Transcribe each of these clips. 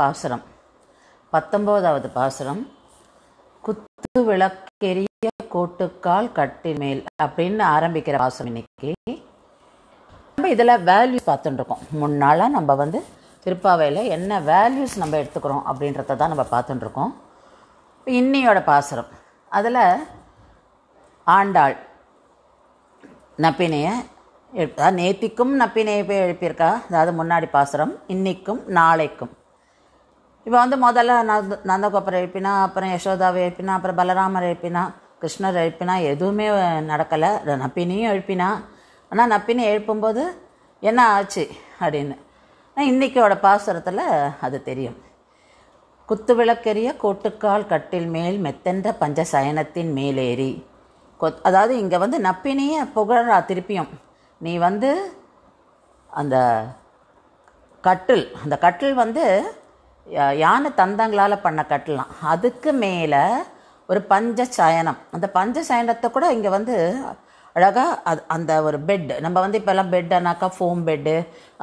பாசுரம் பத்தொம்போதாவது பாசுரம் குத்து விளக்கெரிய கோட்டுக்கால் கட்டின் மேல் அப்படின்னு ஆரம்பிக்கிற பாசுரம் இன்னைக்கு நம்ம இதில் வேல்யூஸ் பார்த்துட்டுருக்கோம் இருக்கோம் நம்ம வந்து திருப்பாவையில் என்ன வேல்யூஸ் நம்ம எடுத்துக்கிறோம் அப்படின்றத தான் நம்ம பார்த்துட்டுருக்கோம் இன்னியோட பாசுரம் அதில் ஆண்டாள் நப்பினைய எழுப்பா நேத்திக்கும் நப்பினையை போய் எழுப்பியிருக்கா அதாவது முன்னாடி பாசுரம் இன்றைக்கும் நாளைக்கும் இப்போ வந்து முதல்ல நந்த நந்தகோப்பரை எழுப்பினா அப்புறம் யசோதாவை எழுப்பினா அப்புறம் பலராமர் எழுப்பினா கிருஷ்ணர் எழுப்பினா எதுவுமே நடக்கலை நப்பினியும் எழுப்பினா ஆனால் நப்பினி எழுப்பும்போது என்ன ஆச்சு அப்படின்னு இன்றைக்கோட பாசுரத்தில் அது தெரியும் குத்து விளக்கெறிய கோட்டுக்கால் கட்டில் மேல் மெத்தென்ற பஞ்சசயனத்தின் மேலேறி கொத் அதாவது இங்கே வந்து நப்பினிய புகழா திருப்பியும் நீ வந்து அந்த கட்டில் அந்த கட்டில் வந்து யானை தந்தங்களால் பண்ண கட்டலாம் அதுக்கு மேலே ஒரு பஞ்ச சயனம் அந்த பஞ்ச சயனத்தை கூட இங்கே வந்து அழகாக அது அந்த ஒரு பெட்டு நம்ம வந்து இப்போல்லாம் பெட்டுனாக்கா ஃபோம் பெட்டு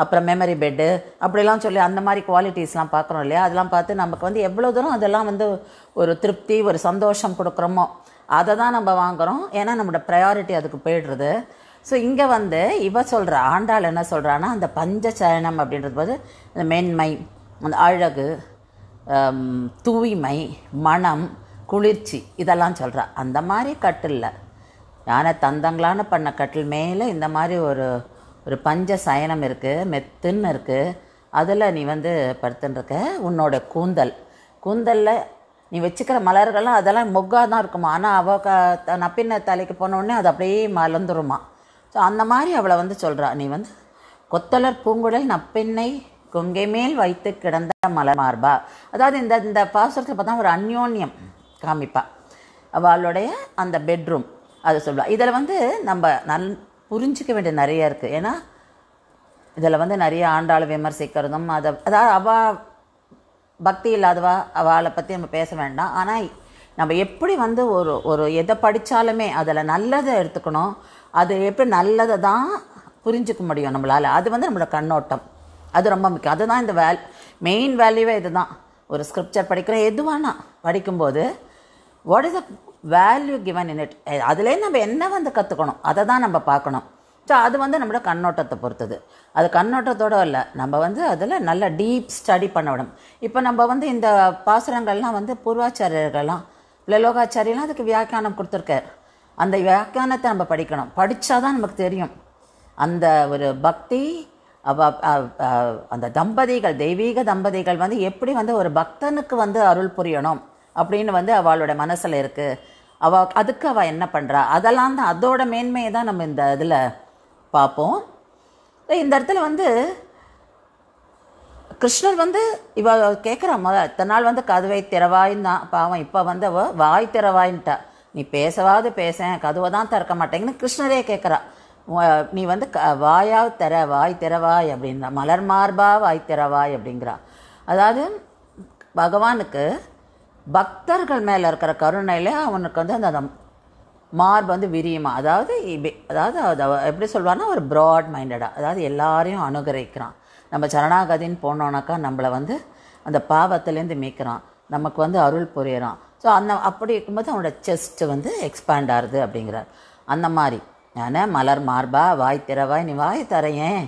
அப்புறம் மெமரி பெட்டு அப்படிலாம் சொல்லி அந்த மாதிரி குவாலிட்டிஸ்லாம் பார்க்குறோம் இல்லையா அதெல்லாம் பார்த்து நமக்கு வந்து எவ்வளோ தூரம் அதெல்லாம் வந்து ஒரு திருப்தி ஒரு சந்தோஷம் கொடுக்குறோமோ அதை தான் நம்ம வாங்குகிறோம் ஏன்னா நம்மளோட ப்ரையாரிட்டி அதுக்கு போயிடுறது ஸோ இங்கே வந்து இவ சொல்கிற ஆண்டாள் என்ன சொல்கிறான்னா அந்த பஞ்ச சயனம் அப்படின்றது வந்து இந்த மேன்மை அந்த அழகு தூய்மை மனம் குளிர்ச்சி இதெல்லாம் சொல்கிறா அந்த மாதிரி கட்டிலில் யானை தந்தங்களான பண்ண கட்டில் மேலே இந்த மாதிரி ஒரு ஒரு பஞ்ச சயனம் இருக்குது மெத்துன்னு இருக்குது அதில் நீ வந்து படுத்துன்ருக்க உன்னோட கூந்தல் கூந்தலில் நீ வச்சுக்கிற மலர்கள்லாம் அதெல்லாம் மொக்காக தான் இருக்குமா ஆனால் அவள் க நப்பின்ன தலைக்கு போனோடனே அது அப்படியே மலர்ந்துருமா ஸோ அந்த மாதிரி அவளை வந்து சொல்கிறா நீ வந்து கொத்தலர் பூங்குழல் நப்பின்னை கொங்கை மேல் வைத்து கிடந்த மலர் மார்பா அதாவது இந்த இந்த பாசுரத்தில் பார்த்தா ஒரு அந்யோன்யம் காமிப்பா அவளுடைய அந்த பெட்ரூம் அதை சொல்லுவாள் இதில் வந்து நம்ம நல் புரிஞ்சிக்க வேண்டிய நிறைய இருக்குது ஏன்னா இதில் வந்து நிறைய ஆண்டாள் விமர்சிக்கிறதும் அதை அதாவது அவள் பக்தி இல்லாதவா அவளை பற்றி நம்ம பேச வேண்டாம் ஆனால் நம்ம எப்படி வந்து ஒரு ஒரு எதை படித்தாலுமே அதில் நல்லதை எடுத்துக்கணும் அது எப்படி நல்லதை தான் புரிஞ்சிக்க முடியும் நம்மளால் அது வந்து நம்மளோட கண்ணோட்டம் அது ரொம்ப முக்கியம் அதுதான் இந்த வேல் மெயின் வேல்யூவே இது தான் ஒரு ஸ்கிரிப்சர் படிக்கிறோம் எது படிக்கும்போது what is a value given in it அதுலேயே நம்ம என்ன வந்து கற்றுக்கணும் அதை தான் நம்ம பார்க்கணும் ஸோ அது வந்து நம்மளோட கண்ணோட்டத்தை பொறுத்தது அது கண்ணோட்டத்தோடு இல்லை நம்ம வந்து அதில் நல்ல டீப் ஸ்டடி பண்ண விடும் இப்போ நம்ம வந்து இந்த பாசுரங்கள்லாம் வந்து பூர்வாச்சாரியர்கள்லாம் இல்லை லோகாச்சாரியெல்லாம் அதுக்கு வியாக்கியானம் கொடுத்துருக்கார் அந்த வியாக்கியானத்தை நம்ம படிக்கணும் படித்தா தான் நமக்கு தெரியும் அந்த ஒரு பக்தி அந்த தம்பதிகள் தெய்வீக தம்பதிகள் வந்து எப்படி வந்து ஒரு பக்தனுக்கு வந்து அருள் புரியணும் அப்படின்னு வந்து அவளோட மனசில் இருக்குது அவ அதுக்கு அவள் என்ன பண்ணுறா அதெல்லாம் தான் அதோட மேன்மையை தான் நம்ம இந்த இதில் பார்ப்போம் இந்த இடத்துல வந்து கிருஷ்ணர் வந்து இவ கேட்குறா முத இத்தனை நாள் வந்து கதவை திறவாயின்னா பாவம் இப்போ வந்து அவள் வாய் திறவாயின்ட்டா நீ பேசவாது பேச கதவை தான் திறக்க மாட்டேங்கன்னு கிருஷ்ணரே கேட்குறா நீ வந்து க வாயா தர வாய் திறவாய் அப்படின்றா மலர் மார்பா வாய் திறவாய் அப்படிங்கிறா அதாவது பகவானுக்கு பக்தர்கள் மேலே இருக்கிற கருணையில் அவனுக்கு வந்து அந்த மார்பு வந்து விரியுமா அதாவது அதாவது அதை எப்படி சொல்வான்னா ஒரு ப்ராட் மைண்டடாக அதாவது எல்லாரையும் அனுகிரகிக்கிறான் நம்ம சரணாகதின்னு போனோன்னாக்கா நம்மளை வந்து அந்த பாவத்துலேருந்து மீக்கிறான் நமக்கு வந்து அருள் புரியிறான் ஸோ அந்த அப்படி இருக்கும்போது அவனோட செஸ்ட்டு வந்து எக்ஸ்பேண்ட் ஆகுது அப்படிங்கிறார் அந்த மாதிரி நான் மலர் மார்பா வாய் திறவாய் நீ வாயை தரையேன்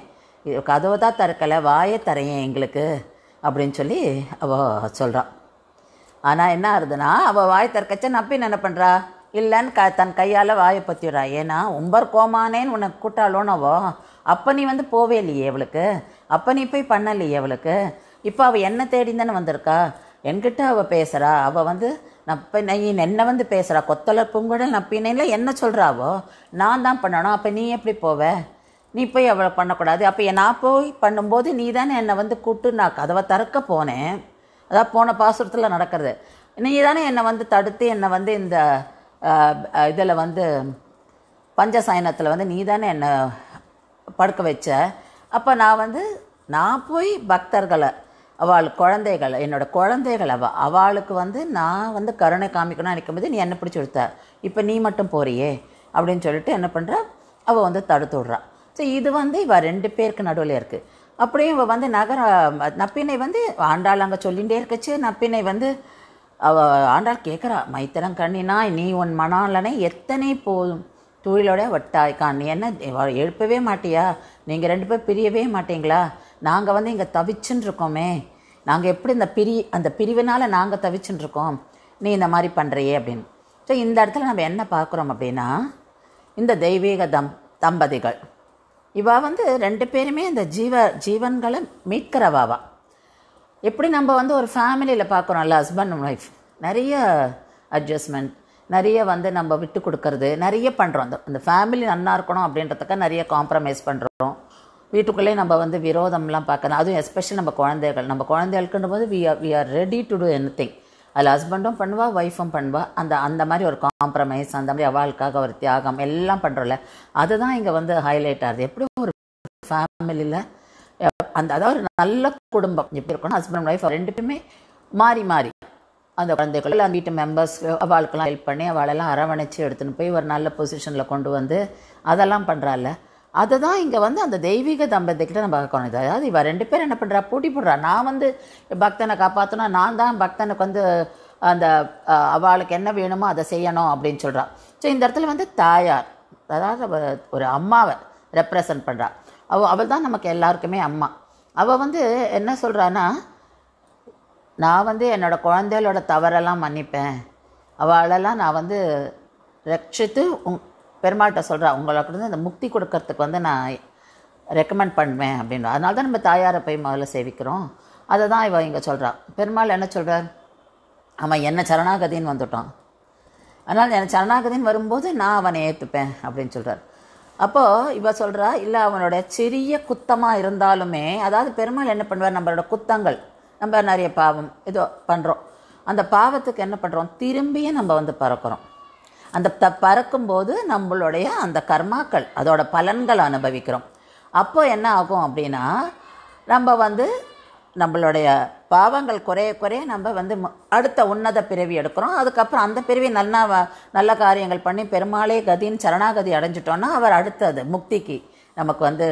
கதவை தான் திறக்கலை வாயை தரையேன் எங்களுக்கு அப்படின்னு சொல்லி அவள் சொல்கிறான் ஆனால் என்ன ஆகுதுன்னா அவள் வாய் திறக்கச்ச நப்பி என்ன பண்ணுறா இல்லைன்னு க தன் கையால் வாயை பற்றிடுறா ஏன்னா உம்பர் கோமானேன்னு உன்னை கூட்டாளோனவோ அப்போ நீ வந்து போவே இல்லையே அவளுக்கு அப்போ நீ போய் பண்ணலையே அவளுக்கு இப்போ அவள் என்ன தேடி தானே வந்திருக்கா என்கிட்ட அவள் பேசுகிறா அவள் வந்து நீ என்ன வந்து பேசுகிறா கொத்தளப்பும் கூட நப்பினையில் என்ன சொல்கிறாவோ நான் தான் பண்ணணும் அப்போ நீ எப்படி போவ நீ போய் அவ்வளோ பண்ணக்கூடாது அப்போ நான் போய் பண்ணும்போது நீ தானே என்னை வந்து கூப்பிட்டு நான் கதவை திறக்க போனேன் அதான் போன பாசுரத்தில் நடக்கிறது நீ தானே என்னை வந்து தடுத்து என்னை வந்து இந்த இதில் வந்து பஞ்சசயனத்தில் வந்து நீ தானே என்னை படுக்க வச்ச அப்போ நான் வந்து நான் போய் பக்தர்களை அவள் குழந்தைகள் என்னோடய குழந்தைகள் அவள் அவளுக்கு வந்து நான் வந்து கருணை காமிக்கணும்னு போது நீ என்ன பிடிச்சி கொடுத்த இப்போ நீ மட்டும் போறியே அப்படின்னு சொல்லிட்டு என்ன பண்ணுறா அவள் வந்து தடுத்து விட்றான் ஸோ இது வந்து இவள் ரெண்டு பேருக்கு நடுவில் இருக்குது அப்படியே இவள் வந்து நகர நப்பினை வந்து ஆண்டாள் அங்கே சொல்லிகிட்டே இருக்கச்சு நப்பினை வந்து அவ ஆண்டாள் கேட்குறா மைத்திரம் கண்ணினா நீ உன் மணாலனை எத்தனை போதும் தொழிலோட வட்டாய் நீ என்ன எழுப்பவே மாட்டியா நீங்கள் ரெண்டு பேர் பிரியவே மாட்டீங்களா நாங்கள் வந்து இங்கே தவிச்சுன்னு இருக்கோமே நாங்கள் எப்படி இந்த பிரி அந்த பிரிவினால் நாங்கள் தவிச்சுன்னு இருக்கோம் நீ இந்த மாதிரி பண்ணுறியே அப்படின்னு ஸோ இந்த இடத்துல நம்ம என்ன பார்க்குறோம் அப்படின்னா இந்த தெய்வீக தம் தம்பதிகள் இவா வந்து ரெண்டு பேருமே இந்த ஜீவ ஜீவன்களை மீட்கிறவாவா எப்படி நம்ம வந்து ஒரு ஃபேமிலியில் பார்க்குறோம்ல ஹஸ்பண்ட் அண்ட் ஒய்ஃப் நிறைய அட்ஜஸ்ட்மெண்ட் நிறைய வந்து நம்ம விட்டு கொடுக்கறது நிறைய பண்ணுறோம் அந்த அந்த ஃபேமிலி நல்லா இருக்கணும் அப்படின்றதுக்காக நிறைய காம்ப்ரமைஸ் பண்ணுறோம் வீட்டுக்குள்ளே நம்ம வந்து விரோதம்லாம் பார்க்கணும் அதுவும் எஸ்பெஷலி நம்ம குழந்தைகள் நம்ம குழந்தைகளுக்குன்ற போது we are we are ready to do anything அதில் ஹஸ்பண்டும் பண்ணுவா ஒய்ஃபும் பண்ணுவா அந்த அந்த மாதிரி ஒரு காம்ப்ரமைஸ் அந்த மாதிரி அவளுக்காக ஒரு தியாகம் எல்லாம் பண்ணுறோம்ல அதுதான் இங்கே வந்து ஹைலைட் ஆகுது எப்படி ஒரு ஃபேமிலியில் அந்த அதாவது ஒரு நல்ல குடும்பம் எப்படி இருக்கணும் ஹஸ்பண்ட் ஒய்ஃப் ரெண்டு பேருமே மாறி மாறி அந்த குழந்தைகள் அந்த வீட்டு மெம்பர்ஸ் அவளுக்கெல்லாம் ஹெல்ப் பண்ணி அவளெல்லாம் அரவணைச்சி எடுத்துன்னு போய் ஒரு நல்ல பொசிஷனில் கொண்டு வந்து அதெல்லாம் பண்ணுறாள்ல அதை தான் இங்கே வந்து அந்த தெய்வீக தம்பதிக்கிட்ட நம்ம பார்க்கணும் அதாவது இவன் ரெண்டு பேரும் என்ன பண்ணுறா போட்டி போடுறா நான் வந்து பக்தனை காப்பாற்றினா நான் தான் பக்தனுக்கு வந்து அந்த அவளுக்கு என்ன வேணுமோ அதை செய்யணும் அப்படின்னு சொல்கிறான் ஸோ இந்த இடத்துல வந்து தாயார் அதாவது ஒரு அம்மாவை ரெப்ரசன்ட் பண்ணுறா அவள் அவள் தான் நமக்கு எல்லாருக்குமே அம்மா அவள் வந்து என்ன சொல்கிறான்னா நான் வந்து என்னோடய குழந்தைகளோட தவறெல்லாம் மன்னிப்பேன் அவளெல்லாம் நான் வந்து ரட்சித்து உங் பெருமாள்கிட்ட சொல்கிறா உங்களுக்கு வந்து இந்த முக்தி கொடுக்கறதுக்கு வந்து நான் ரெக்கமெண்ட் பண்ணுவேன் அப்படின்ற அதனால தான் நம்ம தாயாரை போய் முதல்ல சேவிக்கிறோம் அதை தான் இவன் இங்கே சொல்கிறான் பெருமாள் என்ன சொல்கிறார் அவன் என்ன சரணாகதின்னு வந்துட்டான் அதனால் என்ன சரணாகதின்னு வரும்போது நான் அவனை ஏற்றுப்பேன் அப்படின்னு சொல்கிறார் அப்போது இவ சொல்கிறா இல்லை அவனோட சிறிய குத்தமாக இருந்தாலுமே அதாவது பெருமாள் என்ன பண்ணுவார் நம்மளோட குத்தங்கள் நம்ம நிறைய பாவம் ஏதோ பண்ணுறோம் அந்த பாவத்துக்கு என்ன பண்ணுறோம் திரும்பியே நம்ம வந்து பறக்கிறோம் அந்த த பறக்கும்போது நம்மளுடைய அந்த கர்மாக்கள் அதோட பலன்கள் அனுபவிக்கிறோம் அப்போ என்ன ஆகும் அப்படின்னா நம்ம வந்து நம்மளுடைய பாவங்கள் குறைய குறைய நம்ம வந்து அடுத்த உன்னத பிறவி எடுக்கிறோம் அதுக்கப்புறம் அந்த பிறவி நல்லா நல்ல காரியங்கள் பண்ணி பெருமாளே கதின்னு சரணாகதி அடைஞ்சிட்டோன்னா அவர் அடுத்தது முக்திக்கு நமக்கு வந்து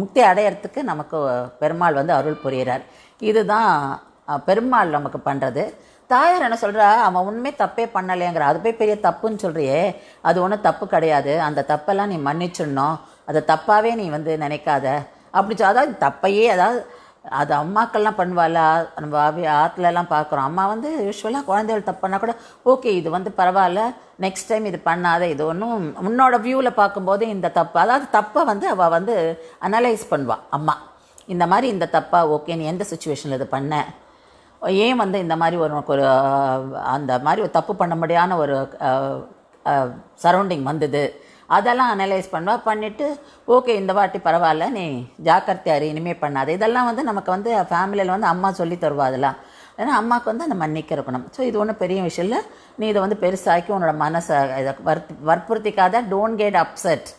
முக்தி அடையிறதுக்கு நமக்கு பெருமாள் வந்து அருள் புரிகிறார் இதுதான் பெருமாள் நமக்கு பண்ணுறது தாயார் என்ன சொல்கிறா அவன் உண்மை தப்பே பண்ணலையங்கிற அது போய் பெரிய தப்புன்னு சொல்கிறியே அது ஒன்றும் தப்பு கிடையாது அந்த தப்பெல்லாம் நீ மன்னிச்சிடணும் அதை தப்பாகவே நீ வந்து நினைக்காத அப்படி அதாவது தப்பையே அதாவது அது அம்மாக்கள்லாம் பண்ணுவாள் நம்ம ஆற்றுலலாம் பார்க்குறோம் அம்மா வந்து யூஸ்வலாக குழந்தைகள் தப்புனா கூட ஓகே இது வந்து பரவாயில்ல நெக்ஸ்ட் டைம் இது பண்ணாத இது ஒன்றும் உன்னோட வியூவில் பார்க்கும்போது இந்த தப்பு அதாவது தப்பை வந்து அவள் வந்து அனலைஸ் பண்ணுவாள் அம்மா இந்த மாதிரி இந்த தப்பாக ஓகே நீ எந்த சுச்சுவேஷனில் இது பண்ண ஏன் வந்து இந்த மாதிரி ஒரு ஒரு அந்த மாதிரி ஒரு தப்பு பண்ண முடியாத ஒரு சரௌண்டிங் வந்தது அதெல்லாம் அனலைஸ் பண்ணுவா பண்ணிவிட்டு ஓகே இந்த வாட்டி பரவாயில்ல நீ ஜாக்கிரதையாரு இனிமேல் பண்ணாது இதெல்லாம் வந்து நமக்கு வந்து ஃபேமிலியில் வந்து அம்மா சொல்லி தருவா அதெல்லாம் ஏன்னா அம்மாவுக்கு வந்து அந்த மன்னிக்க இருக்கணும் ஸோ இது ஒன்றும் பெரிய விஷயம் இல்லை நீ இதை வந்து பெருசாக்கி உன்னோட மனசை இதை வற்பு வற்புறுத்திக்காத டோன்ட் கெட் அப்செட்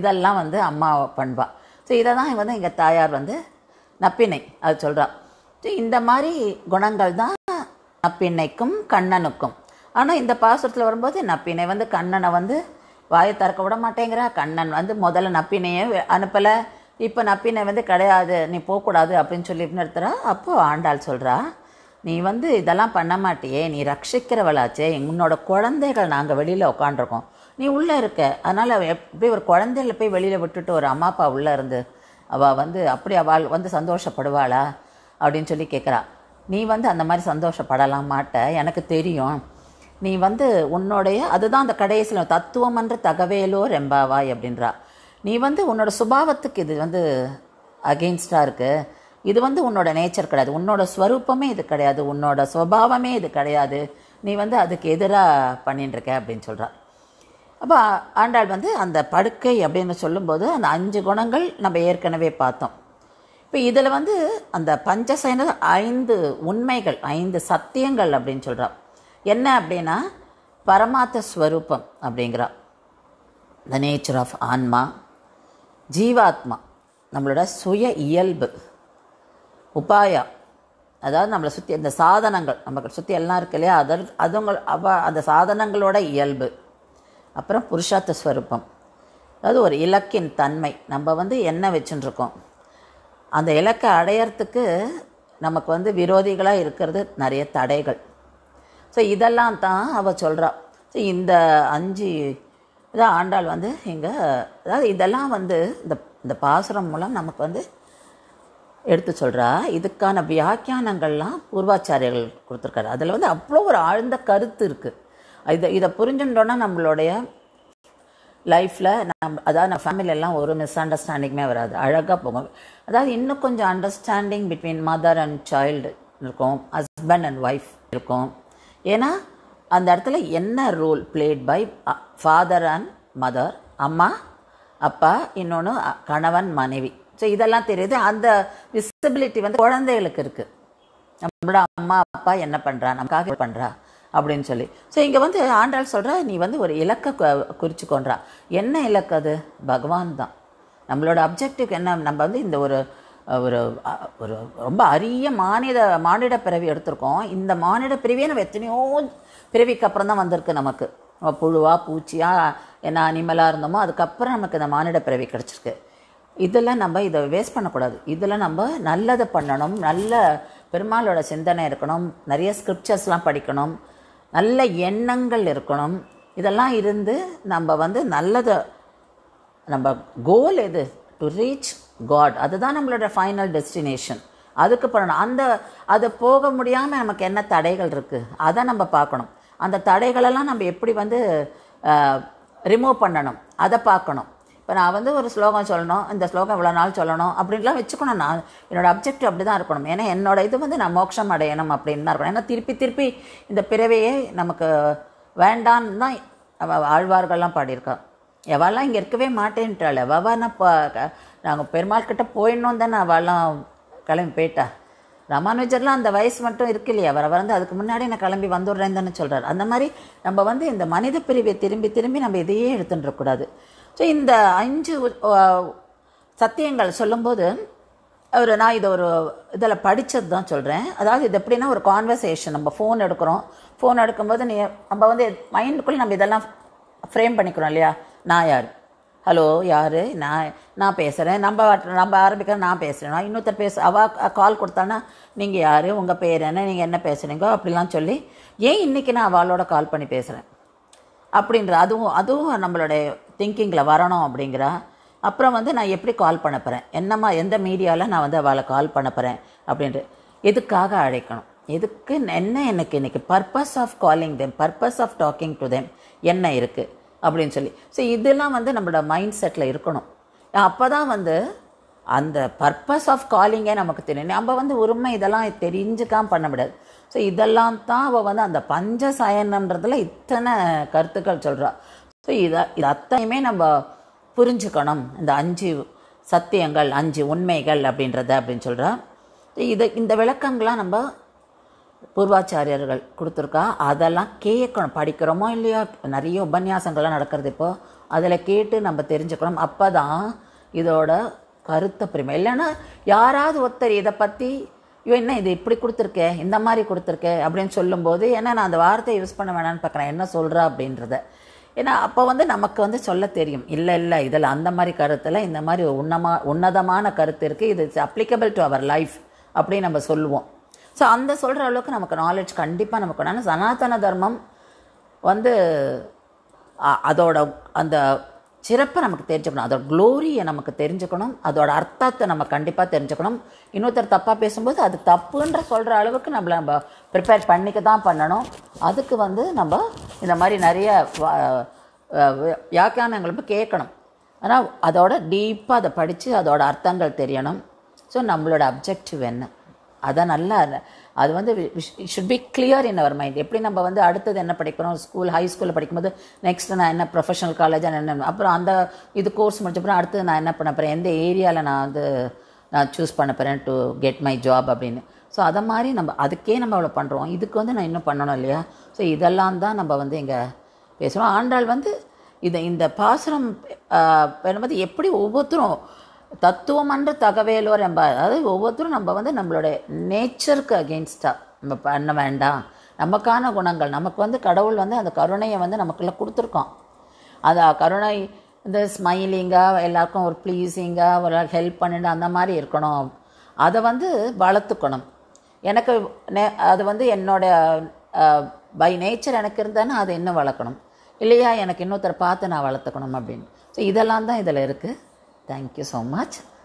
இதெல்லாம் வந்து அம்மா பண்ணுவாள் ஸோ இதை தான் வந்து எங்கள் தாயார் வந்து நப்பினை அது சொல்கிறாள் இந்த மாதிரி குணங்கள் தான் நப்பிண்ணைக்கும் கண்ணனுக்கும் ஆனால் இந்த பாசுரத்தில் வரும்போது நப்பிணை வந்து கண்ணனை வந்து வாயை திறக்க விட மாட்டேங்கிறா கண்ணன் வந்து முதல்ல நப்பினையே அனுப்பலை இப்போ நப்பினை வந்து கிடையாது நீ போகக்கூடாது அப்படின்னு சொல்லி நிறுத்துறா அப்போது ஆண்டாள் சொல்கிறா நீ வந்து இதெல்லாம் பண்ண மாட்டியே நீ ரட்சிக்கிறவளாச்சே உன்னோட குழந்தைகள் நாங்கள் வெளியில் உட்காண்டிருக்கோம் நீ உள்ளே இருக்க அதனால் எப்படி ஒரு குழந்தைகளை போய் வெளியில் விட்டுட்டு ஒரு அம்மா அப்பா உள்ளே இருந்து அவள் வந்து அப்படி அவள் வந்து சந்தோஷப்படுவாளா அப்படின்னு சொல்லி கேட்குறா நீ வந்து அந்த மாதிரி சந்தோஷப்படலாம் மாட்ட எனக்கு தெரியும் நீ வந்து உன்னுடைய அதுதான் அந்த கடைசியில் தத்துவமன்ற தகவேலோ ரெம்பாவாய் அப்படின்றா நீ வந்து உன்னோட சுபாவத்துக்கு இது வந்து அகெயின்ஸ்டாக இருக்குது இது வந்து உன்னோட நேச்சர் கிடையாது உன்னோட ஸ்வரூப்பமே இது கிடையாது உன்னோட சுபாவமே இது கிடையாது நீ வந்து அதுக்கு எதிராக பண்ணிட்டுருக்க அப்படின்னு சொல்கிறார் அப்போ ஆண்டாள் வந்து அந்த படுக்கை அப்படின்னு சொல்லும்போது அந்த அஞ்சு குணங்கள் நம்ம ஏற்கனவே பார்த்தோம் இப்போ இதில் வந்து அந்த பஞ்சசைன ஐந்து உண்மைகள் ஐந்து சத்தியங்கள் அப்படின்னு சொல்கிறா என்ன அப்படின்னா பரமாத்த ஸ்வரூபம் அப்படிங்கிறா த நேச்சர் ஆஃப் ஆன்மா ஜீவாத்மா நம்மளோட சுய இயல்பு உபாயா அதாவது நம்மளை சுற்றி இந்த சாதனங்கள் நம்ம சுற்றி எல்லாம் இருக்கு இல்லையா அதர் அதுங்க அவ அந்த சாதனங்களோட இயல்பு அப்புறம் புருஷார்த்த ஸ்வரூபம் அதாவது ஒரு இலக்கின் தன்மை நம்ம வந்து என்ன வச்சுட்டுருக்கோம் அந்த இலக்கை அடையறதுக்கு நமக்கு வந்து விரோதிகளாக இருக்கிறது நிறைய தடைகள் ஸோ இதெல்லாம் தான் அவ சொல்கிறாள் ஸோ இந்த அஞ்சு இதாக ஆண்டாள் வந்து இங்கே அதாவது இதெல்லாம் வந்து இந்த இந்த பாசுரம் மூலம் நமக்கு வந்து எடுத்து சொல்கிறா இதுக்கான வியாக்கியானங்கள்லாம் பூர்வாச்சாரியர்கள் கொடுத்துருக்காரு அதில் வந்து அவ்வளோ ஒரு ஆழ்ந்த கருத்து இருக்குது இதை இதை புரிஞ்சுட்டோன்னா நம்மளுடைய லைஃப்பில் நம் அதாவது நம்ம ஃபேமிலியெல்லாம் ஒரு மிஸ் அண்டர்ஸ்டாண்டிங்குமே வராது அழகாக போகும் அதாவது இன்னும் கொஞ்சம் understanding between mother and child இருக்கும் ஹஸ்பண்ட் அண்ட் ஒய்ஃப் இருக்கும் ஏன்னா அந்த இடத்துல என்ன role played by father and mother அம்மா அப்பா இன்னொன்று கணவன் மனைவி ஸோ இதெல்லாம் தெரியுது அந்த விசிபிலிட்டி வந்து குழந்தைகளுக்கு இருக்குது நம்மளோட அம்மா அப்பா என்ன பண்ணுறா நமக்காக பண்ணுறா அப்படின்னு சொல்லி ஸோ இங்கே வந்து ஆண்டாள் சொல்கிற நீ வந்து ஒரு இலக்கை குறிச்சுக்கொன்றா என்ன இலக்கு அது பகவான் தான் நம்மளோட அப்ஜெக்டிவ் என்ன நம்ம வந்து இந்த ஒரு ஒரு ஒரு ரொம்ப அரிய மானிட மானிட பிறவி எடுத்திருக்கோம் இந்த மானிட பிறவியே நம்ம எத்தனையோ பிறவிக்கு அப்புறம் தான் வந்திருக்கு நமக்கு புழுவாக பூச்சியாக என்ன அனிமலாக இருந்தோமோ அதுக்கப்புறம் நமக்கு இந்த மானிட பிறவி கிடச்சிருக்கு இதெல்லாம் நம்ம இதை வேஸ்ட் பண்ணக்கூடாது இதில் நம்ம நல்லதை பண்ணணும் நல்ல பெருமாளோட சிந்தனை இருக்கணும் நிறைய ஸ்கிரிப்சர்ஸ்லாம் படிக்கணும் நல்ல எண்ணங்கள் இருக்கணும் இதெல்லாம் இருந்து நம்ம வந்து நல்லதை நம்ம கோல் எது டு ரீச் காட் அதுதான் நம்மளோட ஃபைனல் டெஸ்டினேஷன் அதுக்கு பண்ணணும் அந்த அது போக முடியாமல் நமக்கு என்ன தடைகள் இருக்குது அதை நம்ம பார்க்கணும் அந்த தடைகளெல்லாம் நம்ம எப்படி வந்து ரிமூவ் பண்ணணும் அதை பார்க்கணும் இப்போ நான் வந்து ஒரு ஸ்லோகம் சொல்லணும் இந்த ஸ்லோகம் இவ்வளோ நாள் சொல்லணும் அப்படின்லாம் வச்சுக்கணும் நான் என்னோடய அப்ஜெக்டிவ் அப்படி தான் இருக்கணும் ஏன்னா என்னோடய இது வந்து நான் மோட்சம் அடையணும் அப்படின்னு தான் இருக்கணும் ஏன்னா திருப்பி திருப்பி இந்த பிறவையே நமக்கு வேண்டான்னு தான் ஆழ்வார்கள்லாம் பாடியிருக்கோம் எவாலாம் இங்கே இருக்கவே மாட்டேன்ட்டாள் எவானா இப்போ நாங்கள் பெருமாள் கிட்டே போயிடணும் தானே அவெல்லாம் கிளம்பி போயிட்டா ராமானுஜர்லாம் அந்த வயசு மட்டும் இருக்கு இல்லையா வர வந்து அதுக்கு முன்னாடி நான் கிளம்பி வந்துடுறேன் தானே சொல்கிறார் அந்த மாதிரி நம்ம வந்து இந்த மனித பிரிவை திரும்பி திரும்பி நம்ம இதையே எடுத்துட்டுருக்கூடாது ஸோ இந்த அஞ்சு சத்தியங்கள் சொல்லும்போது ஒரு நான் இதை ஒரு இதில் படித்தது தான் சொல்கிறேன் அதாவது இது எப்படின்னா ஒரு கான்வர்சேஷன் நம்ம ஃபோன் எடுக்கிறோம் ஃபோன் எடுக்கும்போது நீ நம்ம வந்து மைண்டுக்குள்ளே நம்ம இதெல்லாம் ஃப்ரேம் பண்ணிக்கிறோம் இல்லையா நான் யார் ஹலோ யார் நான் நான் பேசுகிறேன் நம்ம நம்ம ஆரம்பிக்கிற நான் பேசுகிறேன் இன்னொருத்தர் பேச அவ கால் கொடுத்தானா நீங்கள் யார் உங்கள் பேர் என்ன நீங்கள் என்ன பேசுகிறீங்கோ அப்படிலாம் சொல்லி ஏன் இன்றைக்கி நான் அவளோட கால் பண்ணி பேசுகிறேன் அப்படின்ற அதுவும் அதுவும் நம்மளுடைய திங்கிங்கில் வரணும் அப்படிங்கிறா அப்புறம் வந்து நான் எப்படி கால் பண்ண போகிறேன் என்னம்மா எந்த மீடியாவில் நான் வந்து அவளை கால் பண்ண போகிறேன் அப்படின்ட்டு எதுக்காக அழைக்கணும் எதுக்கு என்ன எனக்கு இன்றைக்கி purpose of calling them purpose of talking to them என்ன இருக்குது அப்படின்னு சொல்லி ஸோ இதெல்லாம் வந்து நம்மளோட மைண்ட் செட்டில் இருக்கணும் அப்போ தான் வந்து அந்த பர்பஸ் ஆஃப் காலிங்கே நமக்கு தெரியும் நம்ம வந்து உரிமை இதெல்லாம் தெரிஞ்சுக்காம பண்ண முடியாது ஸோ இதெல்லாம் தான் அவள் வந்து அந்த பஞ்ச சயனன்றதில் இத்தனை கருத்துக்கள் சொல்கிறாள் ஸோ இதை இது அத்தனையுமே நம்ம புரிஞ்சுக்கணும் இந்த அஞ்சு சத்தியங்கள் அஞ்சு உண்மைகள் அப்படின்றத அப்படின்னு சொல்கிறேன் இதை இந்த விளக்கங்கள்லாம் நம்ம பூர்வாச்சாரியர்கள் கொடுத்துருக்கா அதெல்லாம் கேட்கணும் படிக்கிறோமோ இல்லையோ நிறைய உபன்யாசங்கள்லாம் நடக்கிறது இப்போது அதில் கேட்டு நம்ம தெரிஞ்சுக்கணும் அப்போ தான் இதோட கருத்தை பெருமை இல்லைன்னா யாராவது ஒருத்தர் இதை பற்றி ஐயோ என்ன இது இப்படி கொடுத்துருக்கே இந்த மாதிரி கொடுத்துருக்கே அப்படின்னு சொல்லும்போது ஏன்னா நான் அந்த வார்த்தையை யூஸ் பண்ண வேணான்னு பார்க்குறேன் என்ன சொல்கிறா அப்படின்றத ஏன்னா அப்போ வந்து நமக்கு வந்து சொல்ல தெரியும் இல்லை இல்லை இதில் அந்த மாதிரி கருத்தில் இந்த மாதிரி உன்னமா உன்னதமான கருத்து இருக்குது இது it's applicable to our life அப்படின்னு நம்ம சொல்லுவோம் ஸோ அந்த சொல்கிற அளவுக்கு நமக்கு நாலேஜ் கண்டிப்பாக நமக்கு ஆனால் சனாதன தர்மம் வந்து அதோட அந்த சிறப்பை நமக்கு தெரிஞ்சுக்கணும் அதோட க்ளோரியை நமக்கு தெரிஞ்சுக்கணும் அதோட அர்த்தத்தை நம்ம கண்டிப்பாக தெரிஞ்சுக்கணும் இன்னொருத்தர் தப்பாக பேசும்போது அது தப்புன்ற சொல்கிற அளவுக்கு நம்மளை நம்ம ப்ரிப்பேர் பண்ணிக்க தான் பண்ணணும் அதுக்கு வந்து நம்ம இந்த மாதிரி நிறைய வியாக்கியானங்களும் கேட்கணும் ஆனால் அதோட டீப்பாக அதை படித்து அதோட அர்த்தங்கள் தெரியணும் ஸோ நம்மளோட அப்ஜெக்டிவ் என்ன அதை நல்லா அது வந்து it should be clear in our mind எப்படி நம்ம வந்து அடுத்தது என்ன படிக்கிறோம் ஸ்கூல் ஹை ஸ்கூலில் படிக்கும்போது நெக்ஸ்ட் நான் என்ன ப்ரொஃபஷனல் காலேஜ் என்ன அப்புறம் அந்த இது கோர்ஸ் முடிச்சப்பறம் அடுத்தது நான் என்ன பண்ண போகிறேன் எந்த ஏரியாவில் நான் வந்து நான் சூஸ் பண்ண போகிறேன் டு கெட் மை ஜாப் அப்படின்னு ஸோ அதை மாதிரி நம்ம அதுக்கே நம்ம அவ்வளோ பண்ணுறோம் இதுக்கு வந்து நான் இன்னும் பண்ணணும் இல்லையா ஸோ இதெல்லாம் தான் நம்ம வந்து இங்கே பேசுகிறோம் ஆண்டாள் வந்து இதை இந்த பாசனம் பண்ணும்போது எப்படி ஒவ்வொருத்தரும் தத்துவம் அன்று தகவேலோர் நம்ம அதாவது ஒவ்வொருத்தரும் நம்ம வந்து நம்மளுடைய நேச்சருக்கு அகெயின்ஸ்டாக நம்ம பண்ண வேண்டாம் நமக்கான குணங்கள் நமக்கு வந்து கடவுள் வந்து அந்த கருணையை வந்து நமக்குள்ளே கொடுத்துருக்கோம் அது கருணை இந்த ஸ்மைலிங்காக எல்லாருக்கும் ஒரு ப்ளீஸிங்காக ஒரு ஹெல்ப் பண்ணிட்டு அந்த மாதிரி இருக்கணும் அதை வந்து வளர்த்துக்கணும் எனக்கு நே அது வந்து என்னோடய பை நேச்சர் எனக்கு இருந்தானே அதை இன்னும் வளர்க்கணும் இல்லையா எனக்கு இன்னொருத்தரை பார்த்து நான் வளர்த்துக்கணும் அப்படின்னு ஸோ இதெல்லாம் தான் இதில் இருக்குது Thank you so much.